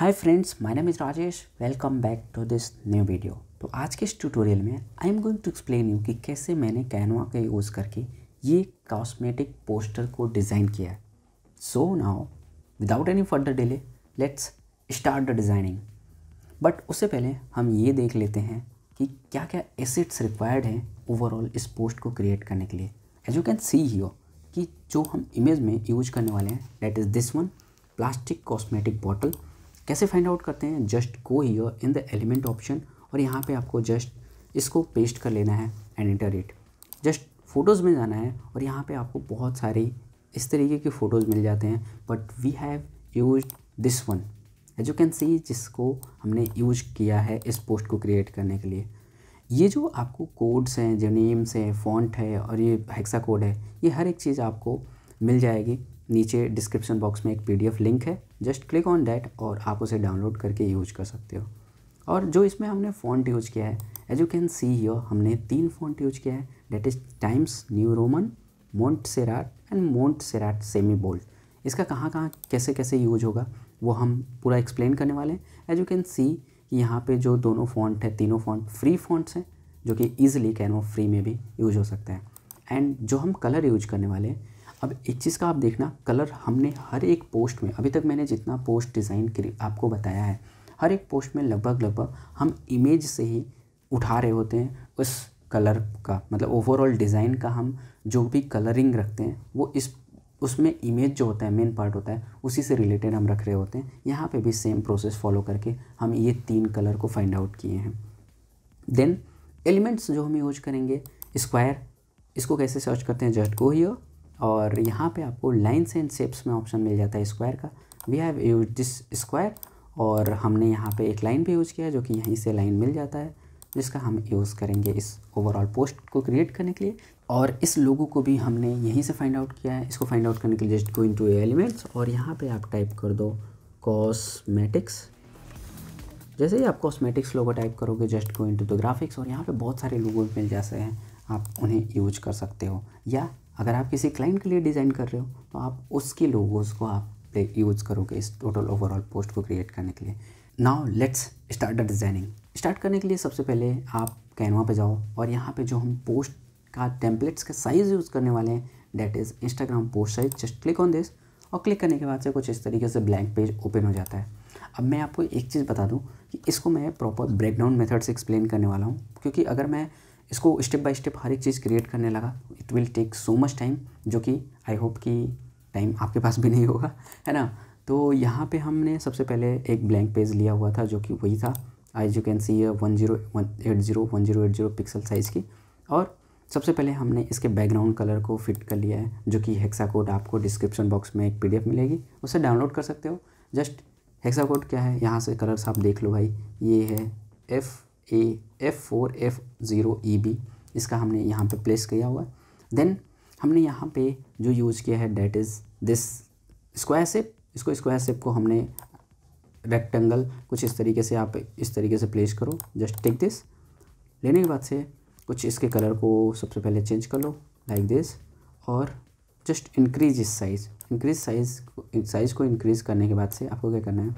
hi friends my name is Rajesh welcome back to this new video तो आज के इस ट्यूटोरियल में I am going to explain you कि कैसे मैंने कैनवा का यूज़ करके ये कॉस्मेटिक पोस्टर को डिज़ाइन किया है so now without any further delay let's start the designing but उससे पहले हम ये देख लेते हैं कि क्या क्या एसेट्स रिक्वायर्ड हैं ओवरऑल इस पोस्ट को क्रिएट करने के लिए एज यू कैन सी ही कि जो हम इमेज में यूज करने वाले हैं that is this one plastic cosmetic bottle कैसे फाइंड आउट करते हैं just go here in the element option और यहाँ पे आपको जस्ट इसको पेस्ट कर लेना है and enter it just photos में जाना है और यहाँ पे आपको बहुत सारी इस तरीके के फ़ोटोज़ मिल जाते हैं but we have use this one as you can see जिसको हमने यूज किया है इस पोस्ट को क्रिएट करने के लिए ये जो आपको कोड्स हैं जो नेम्स हैं फॉन्ट है और ये हेक्सा कोड है ये हर एक चीज़ आपको मिल जाएगी नीचे डिस्क्रिप्शन बॉक्स में एक पी लिंक है जस्ट क्लिक ऑन डैट और आप उसे डाउनलोड करके यूज कर सकते हो और जो इसमें हमने फ़ॉन्ट यूज किया है as you can see your हमने तीन फ़ॉन्ट यूज किया है that is Times New Roman Montserrat and Montserrat semi bold इसका कहाँ कहाँ कैसे कैसे यूज होगा वो हम पूरा एक्सप्लेन करने वाले हैं एज यू कैन सी यहाँ पे जो दोनों फॉन्ट है तीनों फॉन्ट फ्री फॉन्ट्स हैं जो कि ईजिली कैन वो फ्री में भी यूज हो सकते हैं एंड जो हम कलर यूज करने वाले हैं अब एक चीज़ का आप देखना कलर हमने हर एक पोस्ट में अभी तक मैंने जितना पोस्ट डिज़ाइन आपको बताया है हर एक पोस्ट में लगभग लगभग हम इमेज से ही उठा रहे होते हैं उस कलर का मतलब ओवरऑल डिज़ाइन का हम जो भी कलरिंग रखते हैं वो इस उसमें इमेज जो होता है मेन पार्ट होता है उसी से रिलेटेड हम रख रहे होते हैं यहाँ पे भी सेम प्रोसेस फॉलो करके हम ये तीन कलर को फाइंड आउट किए हैं देन एलिमेंट्स जो हम यूज करेंगे स्क्वायर इसको कैसे सर्च करते हैं जस्ट गो हियर और यहाँ पे आपको लाइन्स एंड शेप्स में ऑप्शन मिल जाता है स्क्वायर का we have use this square और हमने यहाँ पे एक लाइन भी यूज़ किया जो कि यहीं से लाइन मिल जाता है जिसका हम यूज़ करेंगे इस ओवरऑल पोस्ट को क्रिएट करने के लिए और इस लोगो को भी हमने यहीं से फाइंड आउट किया है इसको फाइंड आउट करने के लिए जस्ट गोइंग टू एलिमेंट्स और यहाँ पर आप टाइप कर दो कॉस्मेटिक्स जैसे ही आप कॉस्मेटिक्स लोगो टाइप करोगे just going to the graphics और यहाँ पर बहुत सारे लोगो मिल जाते हैं आप उन्हें यूज कर सकते हो या अगर आप किसी क्लाइंट के लिए डिज़ाइन कर रहे हो तो आप उसकी लोगोज को आप यूज़ करोगे इस टोटल ओवरऑल पोस्ट को क्रिएट करने के लिए now let's start the designing start करने के लिए सबसे पहले आप कैनवा पे जाओ और यहाँ पे जो हम पोस्ट का टेम्पलेट्स का साइज़ यूज़ करने वाले हैं that is Instagram post size just click on this और क्लिक करने के बाद से कुछ इस तरीके से ब्लैंक पेज ओपन हो जाता है अब मैं आपको एक चीज़ बता दूँ कि इसको मैं प्रॉपर ब्रेकडाउन मेथड से एक्सप्लेन करने वाला हूँ क्योंकि अगर मैं इसको स्टेप बाय स्टेप हर एक चीज़ क्रिएट करने लगा it will take so much time जो कि आई होप कि टाइम आपके पास भी नहीं होगा है ना तो यहाँ पे हमने सबसे पहले एक ब्लैंक पेज लिया हुआ था जो कि वही था I you can see one zero one eight zero one zero eight zero pixel size की और सबसे पहले हमने इसके बैकग्राउंड कलर को फिट कर लिया है जो कि हेक्सा कोड आपको डिस्क्रिप्शन बॉक्स में एक पी मिलेगी उसे डाउनलोड कर सकते हो जस्ट हेक्सा कोड क्या है यहाँ से कलर्स आप देख लो भाई ये है F A F four F zero E B इसका हमने यहाँ पे प्लेस किया हुआ है देन हमने यहाँ पे जो यूज़ किया है that is this square shape इसको स्क्वायर सेप को हमने रेक्टेंगल कुछ इस तरीके से आप इस तरीके से प्लेस करो जस्ट टेक दिस लेने के बाद से कुछ इसके कलर को सबसे पहले चेंज कर लो लाइक दिस और जस्ट इंक्रीज इस साइज़ इंक्रीज साइज़ साइज़ को इंक्रीज़ करने के बाद से आपको क्या करना है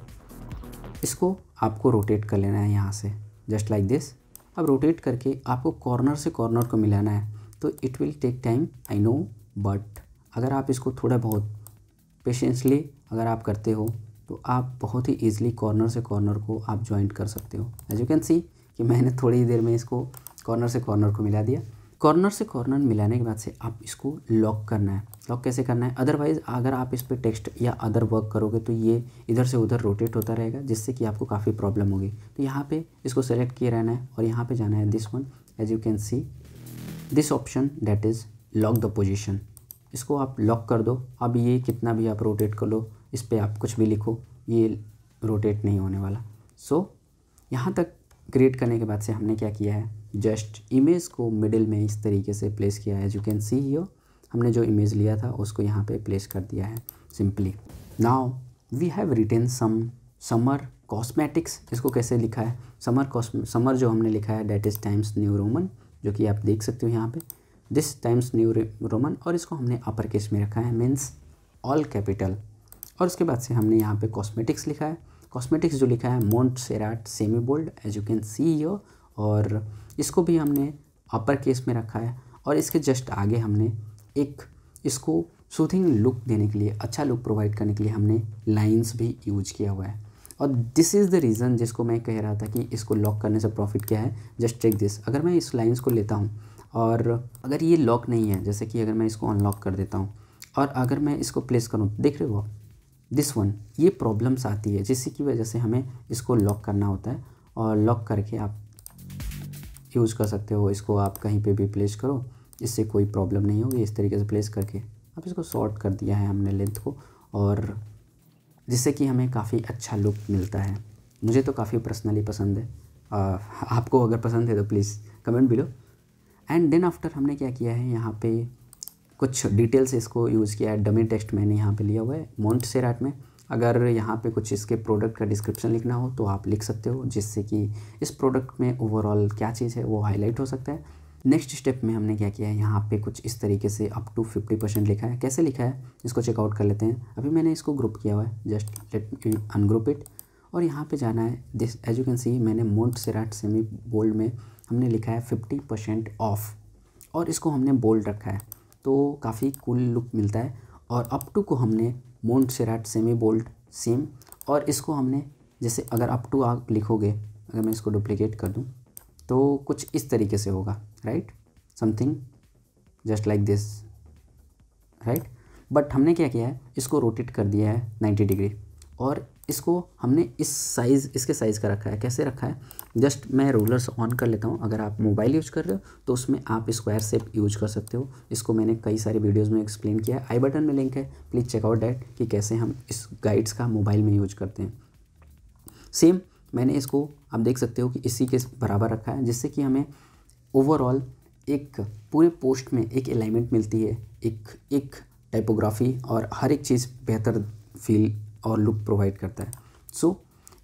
इसको आपको रोटेट कर लेना है यहाँ से जस्ट लाइक दिस अब रोटेट करके आपको कॉर्नर से कॉर्नर को मिलाना है तो it will take time I know but अगर आप इसको थोड़ा बहुत पेशेंसली अगर आप करते हो तो आप बहुत ही ईजिली कॉर्नर से कॉर्नर को आप ज्वाइंट कर सकते हो एज यू कैन सी कि मैंने थोड़ी देर में इसको कॉर्नर से कॉर्नर को मिला दिया कॉर्नर से कॉर्नर मिलाने के बाद से आप इसको लॉक करना है लॉक कैसे करना है अदरवाइज़ अगर आप इस पर टेक्स्ट या अदर वर्क करोगे तो ये इधर से उधर रोटेट होता रहेगा जिससे कि आपको काफ़ी प्रॉब्लम होगी तो यहाँ पे इसको सेलेक्ट किए रहना है और यहाँ पे जाना है this one as you can see this option that is lock the position इसको आप लॉक कर दो अब ये कितना भी आप रोटेट कर लो इस पर आप कुछ भी लिखो ये रोटेट नहीं होने वाला सो so, यहाँ तक क्रिएट करने के बाद से हमने क्या किया है जस्ट इमेज को मिडिल में इस तरीके से प्लेस किया है as you can see yo हमने जो इमेज लिया था उसको यहाँ पे प्लेस कर दिया है simply now we have written some summer cosmetics इसको कैसे लिखा है समर कॉस्म समर जो हमने लिखा है that is Times New Roman जो कि आप देख सकते हो यहाँ पे दिस टाइम्स न्यू रोमन और इसको हमने अपर केस में रखा है मीन्स ऑल कैपिटल और उसके बाद से हमने यहाँ पे कॉस्मेटिक्स लिखा है कॉस्मेटिक्स जो लिखा है Montserrat semi bold as you can see your और इसको भी हमने अपर केस में रखा है और इसके जस्ट आगे हमने एक इसको सूथिंग लुक देने के लिए अच्छा लुक प्रोवाइड करने के लिए हमने लाइंस भी यूज किया हुआ है और दिस इज़ द रीज़न जिसको मैं कह रहा था कि इसको लॉक करने से प्रॉफिट क्या है जस्ट टेक दिस अगर मैं इस लाइंस को लेता हूँ और अगर ये लॉक नहीं है जैसे कि अगर मैं इसको अनलॉक कर देता हूँ और अगर मैं इसको प्लेस करूँ देख रहे हो दिस वन ये प्रॉब्लम्स आती है जिसकी वजह से हमें इसको लॉक करना होता है और लॉक करके आप यूज़ कर सकते हो इसको आप कहीं पे भी प्लेस करो इससे कोई प्रॉब्लम नहीं होगी इस तरीके से प्लेस करके अब इसको शॉर्ट कर दिया है हमने लेंथ को और जिससे कि हमें काफ़ी अच्छा लुक मिलता है मुझे तो काफ़ी पर्सनली पसंद है आ, आपको अगर पसंद है तो प्लीज़ कमेंट भी लो एंड देन आफ्टर हमने क्या किया है यहाँ पे कुछ डिटेल्स इसको यूज़ किया है डमी टेक्स्ट मैंने यहाँ पे लिया हुआ है मॉन्ट सेराट में अगर यहाँ पे कुछ इसके प्रोडक्ट का डिस्क्रिप्शन लिखना हो तो आप लिख सकते हो जिससे कि इस प्रोडक्ट में ओवरऑल क्या चीज़ है वो हाईलाइट हो सकता है नेक्स्ट स्टेप में हमने क्या किया है यहाँ पे कुछ इस तरीके से अप टू फिफ्टी परसेंट लिखा है कैसे लिखा है इसको चेकआउट कर लेते हैं अभी मैंने इसको ग्रुप किया हुआ है जस्ट लेट अनग्रुप इट और यहाँ पे जाना है this as you can see मैंने मोन्ट सेराट सेमी बोल्ड में हमने लिखा है फिफ्टी परसेंट ऑफ और इसको हमने बोल्ड रखा है तो काफ़ी कूल लुक मिलता है और अप टू को हमने मोन्ट सेमी बोल्ट सेम और इसको हमने जैसे अगर अप टू आप लिखोगे अगर मैं इसको डुप्लीकेट कर दूँ तो कुछ इस तरीके से होगा right something just like this right but हमने क्या किया है इसको रोटेट कर दिया है 90 डिग्री और इसको हमने इस साइज़ इसके साइज़ का रखा है कैसे रखा है जस्ट मैं रोलर्स ऑन कर लेता हूँ अगर आप मोबाइल यूज कर रहे हो तो उसमें आप स्क्वायर सेप यूज कर सकते हो इसको मैंने कई सारे वीडियोस में एक्सप्लेन किया है आई बटन में लिंक है प्लीज़ चेकआउट डैट कि कैसे हम इस गाइड्स का मोबाइल में यूज करते हैं सेम मैंने इसको आप देख सकते हो कि इसी के बराबर रखा है जिससे कि हमें ओवरऑल एक पूरे पोस्ट में एक अलाइनमेंट मिलती है एक एक टाइपोग्राफी और हर एक चीज़ बेहतर फील और लुक प्रोवाइड करता है सो so,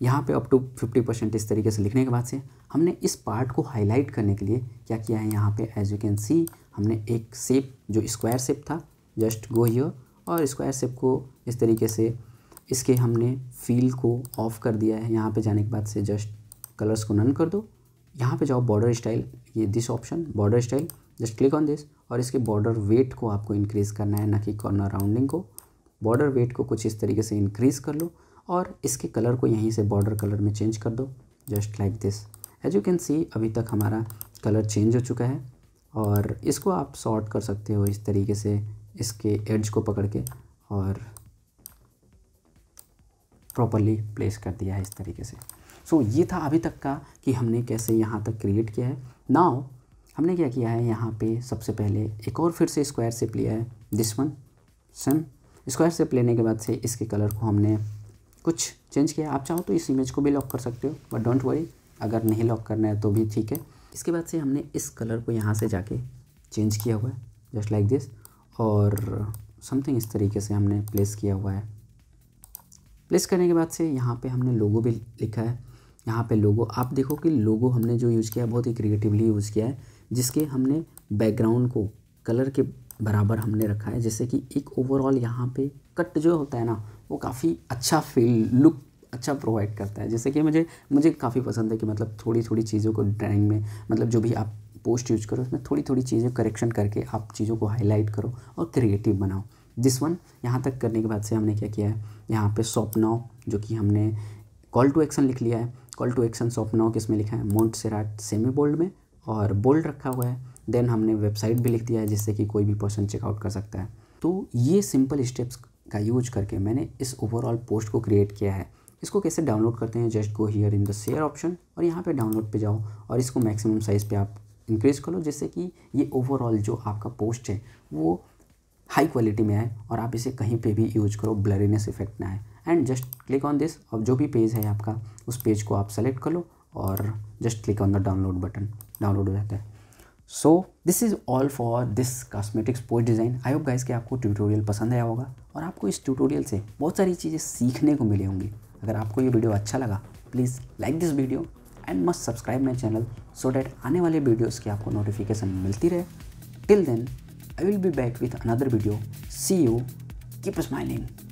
यहाँ पे अप टू फिफ्टी परसेंट इस तरीके से लिखने के बाद से हमने इस पार्ट को हाईलाइट करने के लिए क्या किया है यहाँ पे एज यू कैन सी हमने एक सेप जो स्क्वायर सेप था जस्ट गो हियर और स्क्वायर सेप को इस तरीके से इसके हमने फील को ऑफ कर दिया है यहाँ पे जाने के बाद से जस्ट कलर्स को नन कर दो यहाँ पे जाओ बॉर्डर स्टाइल ये this option border style just click on this और इसके बॉर्डर वेट को आपको इंक्रीज़ करना है ना कि कॉर्नर राउंडिंग को बॉर्डर वेट को कुछ इस तरीके से इंक्रीज़ कर लो और इसके कलर को यहीं से बॉर्डर कलर में चेंज कर दो just like this as you can see अभी तक हमारा कलर चेंज हो चुका है और इसको आप सॉर्ट कर सकते हो इस तरीके से इसके एड्ज को पकड़ के और प्रॉपरली प्लेस कर दिया है इस तरीके से सो so, ये था अभी तक का कि हमने कैसे यहाँ तक क्रिएट किया है नाव हमने क्या किया है यहाँ पे सबसे पहले एक और फिर से स्क्वायर सेप लिया है this one same square shape लेने के बाद से इसके कलर को हमने कुछ चेंज किया आप चाहो तो इस इमेज को भी लॉक कर सकते हो बट डोंट वरी अगर नहीं लॉक करना है तो भी ठीक है इसके बाद से हमने इस कलर को यहाँ से जाके चेंज किया हुआ है जस्ट लाइक दिस और समथिंग इस तरीके से हमने प्लेस किया हुआ है प्लेस करने के बाद से यहाँ पे हमने लोगो भी लिखा है यहाँ पे लोगो आप देखो कि लोगो हमने जो यूज़ किया है बहुत ही क्रिएटिवली यूज़ किया है जिसके हमने बैकग्राउंड को कलर के बराबर हमने रखा है जैसे कि एक ओवरऑल यहाँ पे कट जो होता है ना वो काफ़ी अच्छा फील लुक अच्छा प्रोवाइड करता है जैसे कि मुझे मुझे काफ़ी पसंद है कि मतलब थोड़ी थोड़ी चीज़ों को ड्राइंग में मतलब जो भी आप पोस्ट यूज करो उसमें थोड़ी थोड़ी चीज़ें करेक्शन करके आप चीज़ों को हाईलाइट करो और क्रिएटिव बनाओ दिस वन यहाँ तक करने के बाद से हमने क्या किया है यहाँ पे नाव जो कि हमने कॉल टू एक्शन लिख लिया है कॉल टू एक्शन नाव किस में लिखा है मोन्ट सेराट सेमी बोल्ड में और बोल्ड रखा हुआ है देन हमने वेबसाइट भी लिख दिया है जिससे कि कोई भी पर्सन चेकआउट कर सकता है तो ये सिंपल स्टेप्स का यूज करके मैंने इस ओवरऑल पोस्ट को क्रिएट किया है इसको कैसे डाउनलोड करते हैं just go here in the share option और यहाँ पे डाउनलोड पे जाओ और इसको मैक्सिमम साइज़ पे आप इंक्रीज़ करो जिससे कि ये ओवरऑल जो आपका पोस्ट है वो हाई क्वालिटी में आए और आप इसे कहीं पे भी यूज करो ब्लरीनेस इफेक्ट ना आए and just click on this और जो भी पेज है आपका उस पेज को आप सेलेक्ट कर लो और just click on the download button download हो जाता है so this is all for this cosmetics post design I hope guys कि आपको ट्यूटोरियल पसंद आया होगा और आपको इस ट्यूटोरियल से बहुत सारी चीज़ें सीखने को मिली होंगी अगर आपको ये वीडियो अच्छा लगा please like this video and must subscribe my channel so that आने वाले वीडियोज़ की आपको नोटिफिकेशन मिलती रहे till then I will be back with another video see you keep smiling